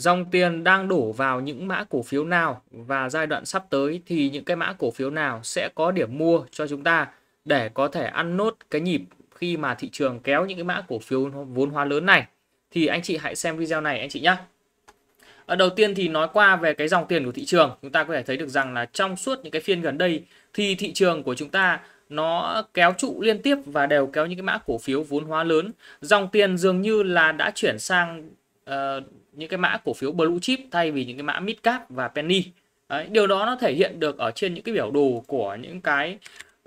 dòng tiền đang đổ vào những mã cổ phiếu nào và giai đoạn sắp tới thì những cái mã cổ phiếu nào sẽ có điểm mua cho chúng ta để có thể ăn nốt cái nhịp khi mà thị trường kéo những cái mã cổ phiếu vốn hóa lớn này thì anh chị hãy xem video này anh chị nhé. Ở đầu tiên thì nói qua về cái dòng tiền của thị trường, chúng ta có thể thấy được rằng là trong suốt những cái phiên gần đây thì thị trường của chúng ta nó kéo trụ liên tiếp và đều kéo những cái mã cổ phiếu vốn hóa lớn. Dòng tiền dường như là đã chuyển sang uh, những cái mã cổ phiếu blue chip thay vì những cái mã mid cap và penny Đấy, điều đó nó thể hiện được ở trên những cái biểu đồ của những cái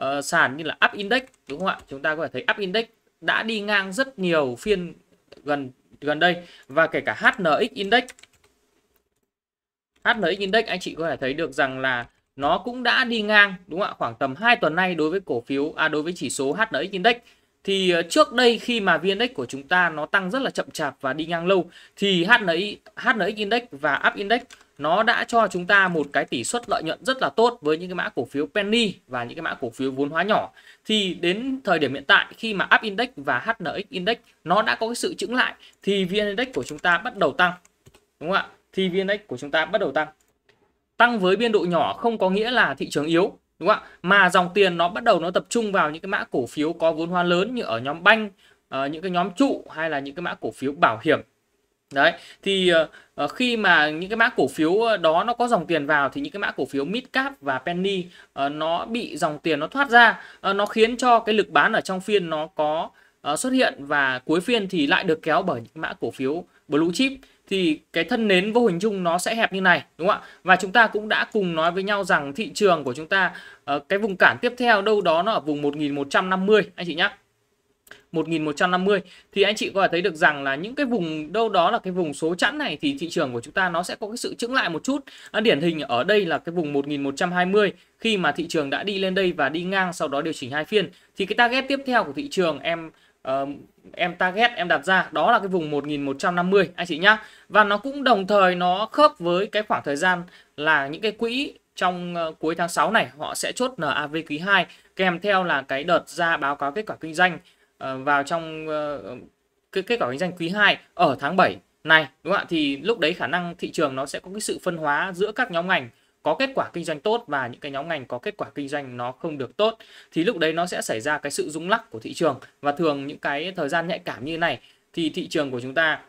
uh, sàn như là up index đúng không ạ chúng ta có thể thấy up index đã đi ngang rất nhiều phiên gần gần đây và kể cả HNX index HNX index anh chị có thể thấy được rằng là nó cũng đã đi ngang đúng không ạ khoảng tầm 2 tuần nay đối với cổ phiếu à đối với chỉ số HNX index thì ờ, trước đây khi mà VNX của chúng ta nó tăng rất là chậm chạp và đi ngang lâu thì HNI, HNX Index và Up Index nó đã cho chúng ta một cái tỷ suất lợi nhuận rất là tốt với những cái mã cổ phiếu penny và những cái mã cổ phiếu vốn hóa nhỏ. Thì đến thời điểm hiện tại khi mà Up Index và HNX Index nó đã có cái sự chững lại thì VN Index của chúng ta bắt đầu tăng. Đúng không ạ? Thì VN Index của chúng ta bắt đầu tăng. Tăng với biên độ nhỏ không có nghĩa là thị trường yếu đúng không ạ mà dòng tiền nó bắt đầu nó tập trung vào những cái mã cổ phiếu có vốn hóa lớn như ở nhóm banh uh, những cái nhóm trụ hay là những cái mã cổ phiếu bảo hiểm đấy thì uh, khi mà những cái mã cổ phiếu đó nó có dòng tiền vào thì những cái mã cổ phiếu mid cap và penny uh, nó bị dòng tiền nó thoát ra uh, nó khiến cho cái lực bán ở trong phiên nó có uh, xuất hiện và cuối phiên thì lại được kéo bởi những mã cổ phiếu blue chip thì cái thân nến vô hình chung nó sẽ hẹp như này đúng không ạ và chúng ta cũng đã cùng nói với nhau rằng thị trường của chúng ta ờ, cái vùng cản tiếp theo đâu đó nó ở vùng 1150 anh chị nhé 1150 thì anh chị có thể thấy được rằng là những cái vùng đâu đó là cái vùng số chẵn này thì thị trường của chúng ta nó sẽ có cái sự chững lại một chút. Điển hình ở đây là cái vùng 1120 khi mà thị trường đã đi lên đây và đi ngang sau đó điều chỉnh hai phiên thì cái target tiếp theo của thị trường em uh, em target em đặt ra đó là cái vùng 1150 anh chị nhá và nó cũng đồng thời nó khớp với cái khoảng thời gian là những cái quỹ trong uh, cuối tháng 6 này họ sẽ chốt NAV quý 2 kèm theo là cái đợt ra báo cáo kết quả kinh doanh uh, vào trong uh, ờ, cái kết quả kinh doanh quý 2 ở tháng 7 này đúng không ạ thì lúc đấy khả năng thị trường nó sẽ có cái sự phân hóa giữa các nhóm ngành có kết quả kinh doanh tốt và những cái nhóm ngành có kết quả kinh doanh nó không được tốt thì lúc đấy nó sẽ xảy ra cái sự rung lắc của thị trường và thường những cái thời gian nhạy cảm như này thì thị trường của chúng ta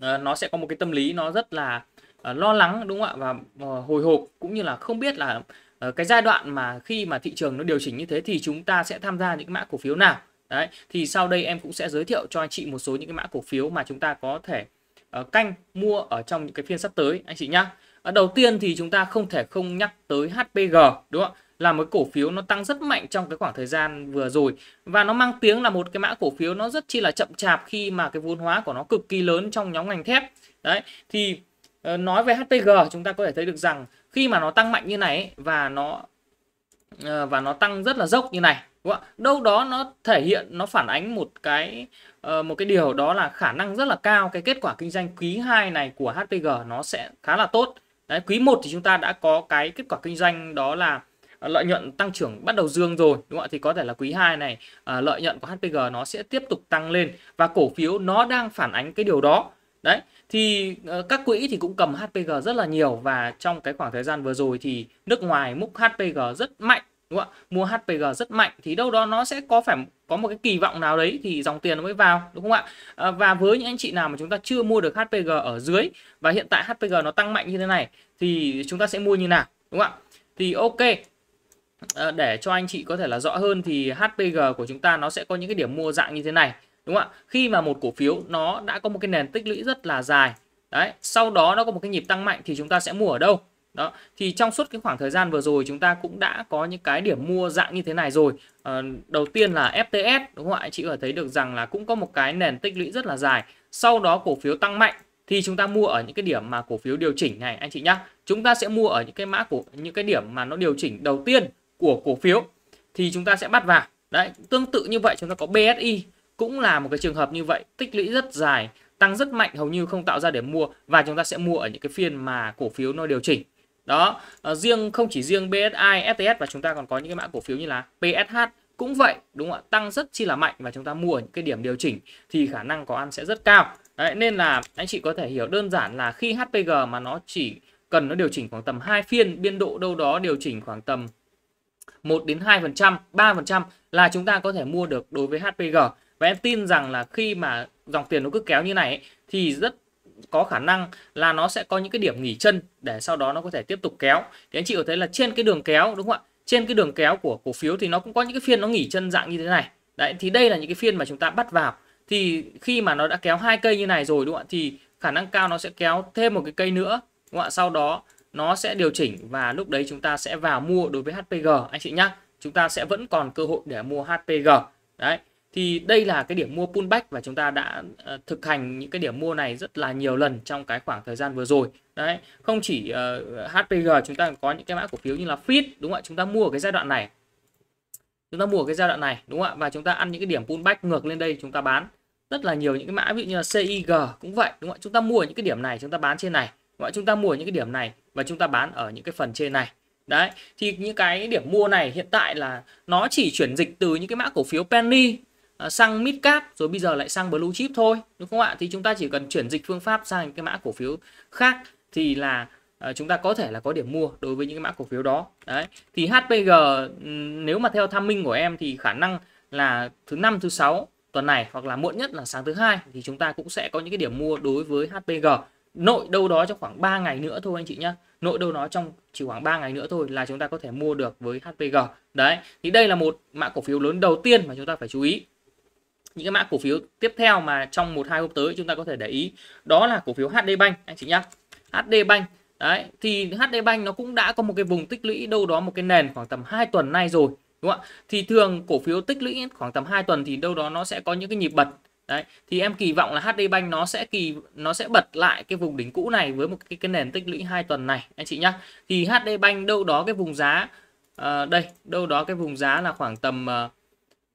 ờ, nó sẽ có một cái tâm lý nó rất là ờ, lo lắng đúng không ạ và ờ, hồi hộp cũng như là không biết là cái giai đoạn mà khi mà thị trường nó điều chỉnh như thế thì chúng ta sẽ tham gia những mã cổ phiếu nào đấy thì sau đây em cũng sẽ giới thiệu cho anh chị một số những cái mã cổ phiếu mà chúng ta có thể canh mua ở trong những cái phiên sắp tới anh chị nhá đầu tiên thì chúng ta không thể không nhắc tới HPG đúng không ạ là một cổ phiếu nó tăng rất mạnh trong cái khoảng thời gian vừa rồi và nó mang tiếng là một cái mã cổ phiếu nó rất chi là chậm chạp khi mà cái vốn hóa của nó cực kỳ lớn trong nhóm ngành thép đấy thì ờ, nói về HPG chúng ta có thể thấy được rằng khi mà nó tăng mạnh như này và nó ờ, và nó tăng rất là dốc như này đúng không? đâu đó nó thể hiện nó phản ánh một cái ờ, một cái điều đó là khả năng rất là cao cái kết quả kinh doanh quý 2 này của HPG nó sẽ khá là tốt Đấy, quý 1 thì chúng ta đã có cái kết quả kinh doanh đó là à, lợi nhuận tăng trưởng bắt đầu dương rồi đúng không ạ thì có thể là quý 2 này à, lợi nhuận của HPG nó sẽ tiếp tục tăng lên và cổ phiếu nó đang phản ánh cái điều đó đấy thì ờ, các quỹ thì cũng cầm HPG rất là nhiều và trong cái khoảng thời gian vừa rồi thì nước ngoài múc HPG rất mạnh đúng không ạ mua HPG rất mạnh thì đâu đó nó sẽ có phải có một cái kỳ vọng nào đấy thì dòng tiền nó mới vào đúng không ạ à, và với những anh chị nào mà chúng ta chưa mua được HPG ở dưới và hiện tại HPG nó tăng mạnh như thế này thì chúng ta sẽ mua như nào đúng không ạ thì ok à, để cho anh chị có thể là rõ hơn thì HPG của chúng ta nó sẽ có những cái điểm mua dạng như thế này đúng không ạ khi mà một cổ phiếu nó đã có một cái nền tích lũy rất là dài đấy sau đó nó có một cái nhịp tăng mạnh thì chúng ta sẽ mua ở đâu đó thì trong suốt cái khoảng thời gian vừa rồi chúng ta cũng đã có những cái điểm mua dạng như thế này rồi à, đầu tiên là FTS đúng không ạ anh chị có thấy được rằng là cũng có một cái nền tích lũy rất là dài sau đó cổ phiếu tăng mạnh thì chúng ta mua ở những cái điểm mà cổ phiếu điều chỉnh này anh chị nhá chúng ta sẽ mua ở những cái mã của những cái điểm mà nó điều chỉnh đầu tiên của cổ phiếu thì chúng ta sẽ bắt vào đấy tương tự như vậy chúng ta có BSI cũng là một cái trường hợp như vậy tích lũy rất dài tăng rất mạnh hầu như không tạo ra điểm mua và chúng ta sẽ mua ở những cái phiên mà cổ phiếu nó điều chỉnh đó à, riêng không chỉ riêng BSI, STS và chúng ta còn có những cái mã cổ phiếu như là PSH cũng vậy đúng không ạ tăng rất chi là mạnh và chúng ta mua ở những cái điểm điều chỉnh thì khả năng có ăn sẽ rất cao Đấy, nên là anh chị có thể hiểu đơn giản là khi HPG mà nó chỉ cần nó điều chỉnh khoảng tầm 2 phiên biên độ đâu đó điều chỉnh khoảng tầm 1 đến 2%, 3% là chúng ta có thể mua được đối với HPG. Và em tin rằng là khi mà dòng tiền nó cứ kéo như này ấy, thì rất có khả năng là nó sẽ có những cái điểm nghỉ chân để sau đó nó có thể tiếp tục kéo thì anh chị có thấy là trên cái đường kéo đúng không ạ trên cái đường kéo của cổ phiếu thì nó cũng có những cái phiên nó nghỉ chân dạng như thế này đấy thì đây là những cái phiên mà chúng ta bắt vào thì khi mà nó đã kéo hai cây như này rồi đúng không ạ thì khả năng cao nó sẽ kéo thêm một cái cây nữa đúng không ạ sau đó nó sẽ điều chỉnh và lúc đấy chúng ta sẽ vào mua đối với HPG anh chị nhá chúng ta sẽ vẫn còn cơ hội để mua HPG đấy thì đây là cái điểm mua pullback và chúng ta đã uh, thực hành những cái điểm mua này rất là nhiều lần trong cái khoảng thời gian vừa rồi đấy không chỉ uh, ờ, HPG chúng ta có những cái mã cổ phiếu như là fit đúng không ạ chúng ta mua ở cái giai đoạn này chúng ta mua ở cái giai đoạn này đúng không ạ và chúng ta ăn những cái điểm pullback ngược lên đây chúng ta bán rất là nhiều những cái mã ví dụ như là CIG cũng vậy đúng không ạ chúng ta mua ở những cái điểm này chúng ta bán trên này đúng không? chúng ta mua ở những cái điểm này và chúng ta bán ở những cái phần trên này đấy thì những cái điểm mua này hiện tại là nó chỉ chuyển dịch từ những cái mã cổ phiếu penny sang ờ, mid cap rồi bây giờ lại sang blue chip thôi đúng không ạ thì chúng ta chỉ cần chuyển dịch phương pháp sang cái mã cổ phiếu khác thì là ờ, chúng ta có thể là có điểm mua đối với những cái mã cổ phiếu đó đấy thì HPG ừ, nếu mà theo tham minh của em thì khả năng là thứ năm thứ sáu tuần này hoặc là muộn nhất là sáng thứ hai thì chúng ta cũng sẽ có những cái điểm mua đối với HPG nội đâu đó trong khoảng 3 ngày nữa thôi anh chị nhé. nội đâu đó trong chỉ khoảng 3 ngày nữa thôi là chúng ta có thể mua được với HPG đấy thì đây là một mã cổ phiếu lớn đầu tiên mà chúng ta phải chú ý những cái mã cổ phiếu tiếp theo mà trong một hai hôm tới chúng ta có thể để ý đó là cổ phiếu HD Bank anh chị nhá. HD Bank đấy thì HD Bank nó cũng đã có một cái vùng tích lũy đâu đó một cái nền khoảng tầm 2 tuần nay rồi đúng không ạ? Thì thường cổ phiếu tích lũy khoảng tầm 2 tuần thì đâu đó nó sẽ có những cái nhịp bật Đấy, thì em kỳ vọng là HD Bank nó sẽ kỳ nó sẽ bật lại cái vùng đỉnh cũ này với một cái, cái nền tích lũy 2 tuần này anh chị nhá. Thì HD Bank đâu đó cái vùng giá uh, đây, đâu đó cái vùng giá là khoảng tầm uh,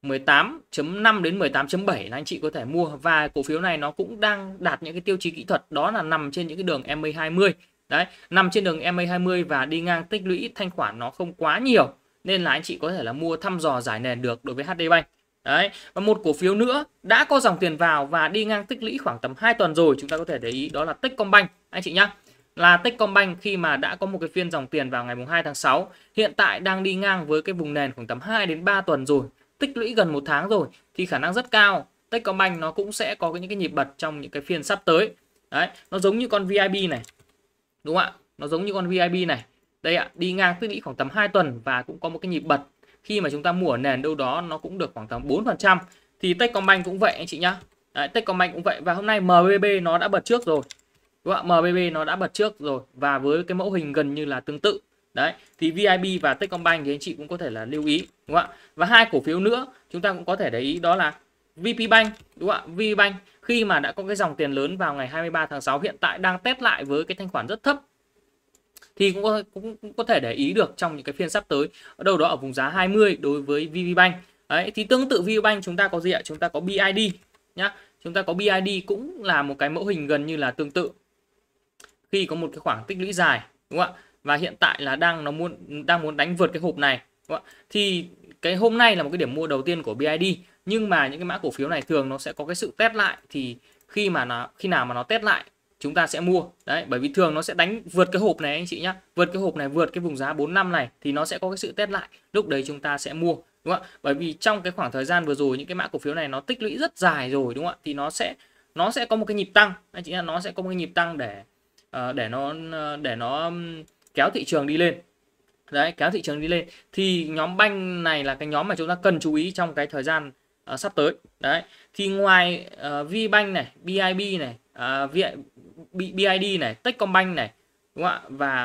18.5 đến 18.7 là anh chị có thể mua và cổ phiếu này nó cũng đang đạt những cái tiêu chí kỹ thuật đó là nằm trên những cái đường MA20 đấy nằm trên đường MA20 và đi ngang tích lũy thanh khoản nó không quá nhiều nên là anh chị có thể là mua thăm dò giải nền được đối với HD Bank đấy và một cổ phiếu nữa đã có dòng tiền vào và đi ngang tích lũy khoảng tầm 2 tuần rồi chúng ta có thể để ý đó là Techcombank anh chị nhá là Techcombank khi mà đã có một cái phiên dòng tiền vào ngày mùng 2 tháng 6 hiện tại đang đi ngang với cái vùng nền khoảng tầm 2 đến 3 tuần rồi tích lũy gần một tháng rồi thì khả năng rất cao Techcombank nó cũng sẽ có những cái nhịp bật trong những cái phiên sắp tới đấy nó giống như con VIB này đúng không ạ nó giống như con VIB này đây ạ đi ngang tích lũy khoảng tầm 2 tuần và cũng có một cái nhịp bật khi mà chúng ta mua ở nền đâu đó nó cũng được khoảng tầm 4% thì Techcombank cũng vậy anh chị nhá đấy, Techcombank cũng vậy và hôm nay MBB nó đã bật trước rồi đúng không ạ MBB nó đã bật trước rồi và với cái mẫu hình gần như là tương tự Đấy, thì VIB và Techcombank thì anh chị cũng có thể là lưu ý đúng không ạ? Và hai cổ phiếu nữa chúng ta cũng có thể để ý đó là VPBank đúng không ạ? VPBank khi mà đã có cái dòng tiền lớn vào ngày 23 tháng 6 hiện tại đang test lại với cái thanh khoản rất thấp thì cũng có, cũng, cũng có thể để ý được trong những cái phiên sắp tới ở đâu đó ở vùng giá 20 đối với VPBank. Đấy, thì tương tự VPBank chúng ta có gì ạ? Chúng ta có BID nhá. Chúng ta có BID cũng là một cái mẫu hình gần như là tương tự. Khi có một cái khoảng tích lũy dài đúng không ạ? và hiện tại là đang nó muốn đang muốn đánh vượt cái hộp này đúng không? thì cái hôm nay là một cái điểm mua đầu tiên của BID nhưng mà những cái mã cổ phiếu này thường nó sẽ có cái sự test lại thì khi mà nó khi nào mà nó test lại chúng ta sẽ mua đấy bởi vì thường nó sẽ đánh vượt cái hộp này anh chị nhá vượt cái hộp này vượt cái vùng giá 45 này thì nó sẽ có cái sự test lại lúc đấy chúng ta sẽ mua đúng không ạ bởi vì trong cái khoảng thời gian vừa rồi những cái mã cổ phiếu này nó tích lũy rất dài rồi đúng không ạ thì nó sẽ nó sẽ có một cái nhịp tăng anh chị nhá nó sẽ có một cái nhịp tăng để ờ, để nó ờ, để nó kéo thị trường đi lên đấy kéo thị trường đi lên thì nhóm banh này là cái nhóm mà chúng ta cần chú ý trong cái thời gian uh, sắp tới đấy thì ngoài uh, VBank này BIB này uh, v, B, BID này Techcombank này đúng không ạ và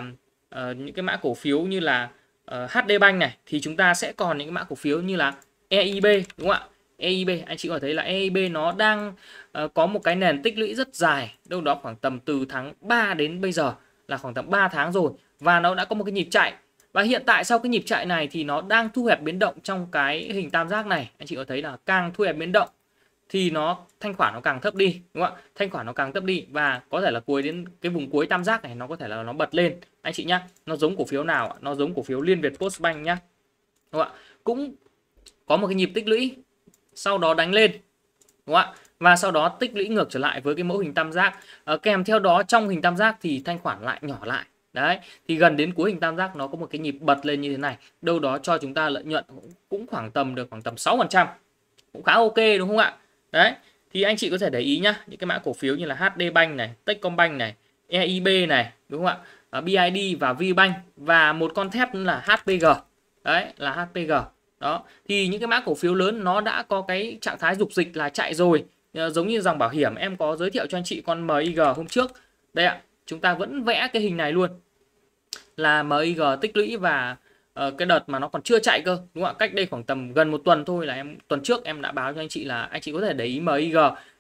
uh, những cái mã cổ phiếu như là uh, HD Bank này thì chúng ta sẽ còn những cái mã cổ phiếu như là EIB đúng không ạ EIB anh chị có thấy là EIB nó đang uh, có một cái nền tích lũy rất dài đâu đó khoảng tầm từ tháng 3 đến bây giờ là khoảng tầm 3 tháng rồi và nó đã có một cái nhịp chạy và hiện tại sau cái nhịp chạy này thì nó đang thu hẹp biến động trong cái hình tam giác này anh chị có thấy là càng thu hẹp biến động thì nó thanh khoản nó càng thấp đi đúng không ạ thanh khoản nó càng thấp đi và có thể là cuối đến cái vùng cuối tam giác này nó có thể là nó bật lên anh chị nhá nó giống cổ phiếu nào nó giống cổ phiếu liên việt postbank nhá đúng không ạ cũng có một cái nhịp tích lũy sau đó đánh lên đúng không ạ và sau đó tích lũy ngược trở lại với cái mẫu hình tam giác à, kèm theo đó trong hình tam giác thì thanh khoản lại nhỏ lại đấy thì gần đến cuối hình tam giác nó có một cái nhịp bật lên như thế này đâu đó cho chúng ta lợi nhuận cũng khoảng tầm được khoảng tầm 6 phần trăm cũng khá ok đúng không ạ đấy thì anh chị có thể để ý nhá những cái mã cổ phiếu như là HD Bank này Techcombank này EIB này đúng không ạ à, ờ, BID và VBank và một con thép là HPG đấy là HPG đó thì những cái mã cổ phiếu lớn nó đã có cái trạng thái dục dịch là chạy rồi Ờ, giống như dòng bảo hiểm em có giới thiệu cho anh chị con MIG hôm trước đây ạ chúng ta vẫn vẽ cái hình này luôn là MIG tích lũy và uh, cái đợt mà nó còn chưa chạy cơ đúng không ạ cách đây khoảng tầm gần một tuần thôi là em tuần trước em đã báo cho anh chị là anh chị có thể để ý MIG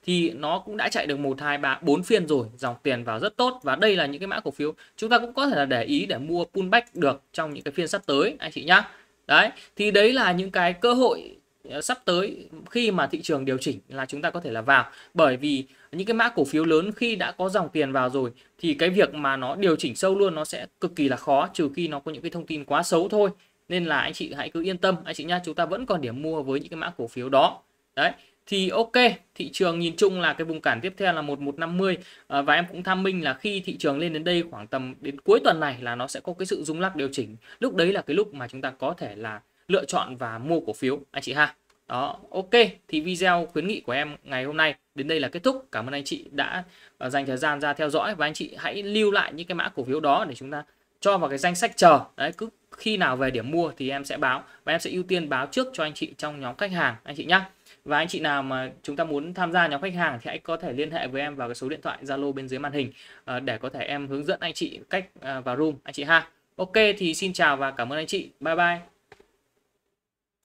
thì nó cũng đã chạy được một hai ba bốn phiên rồi dòng tiền vào rất tốt và đây là những cái mã cổ phiếu chúng ta cũng có thể là để ý để mua pullback được trong những cái phiên sắp tới anh chị nhá đấy thì đấy là những cái cơ hội Ờ, sắp tới khi mà thị trường điều chỉnh là chúng ta có thể là vào bởi vì những cái mã cổ phiếu lớn khi đã có dòng tiền vào rồi thì cái việc mà nó điều chỉnh sâu luôn nó sẽ cực kỳ là khó trừ khi nó có những cái thông tin quá xấu thôi nên là anh chị hãy cứ yên tâm anh chị nha chúng ta vẫn còn điểm mua với những cái mã cổ phiếu đó đấy thì ok thị trường nhìn chung là cái vùng cản tiếp theo là 1150 à, ờ, và em cũng tham minh là khi thị trường lên đến đây khoảng tầm đến cuối tuần này là nó sẽ có cái sự rung lắc điều chỉnh lúc đấy là cái lúc mà chúng ta có thể là lựa chọn và mua cổ phiếu anh chị ha đó ok thì video khuyến nghị của em ngày hôm nay đến đây là kết thúc cảm ơn anh chị đã ờ, dành thời gian ra theo dõi và anh chị hãy lưu lại những cái mã cổ phiếu đó để chúng ta cho vào cái danh sách chờ đấy cứ khi nào về điểm mua thì em sẽ báo và em sẽ ưu tiên báo trước cho anh chị trong nhóm khách hàng anh chị nhé và anh chị nào mà chúng ta muốn tham gia nhóm khách hàng thì hãy có thể liên hệ với em vào cái số điện thoại Zalo bên dưới màn hình ờ, để có thể em hướng dẫn anh chị cách ờ, vào room anh chị ha ok thì xin chào và cảm ơn anh chị bye bye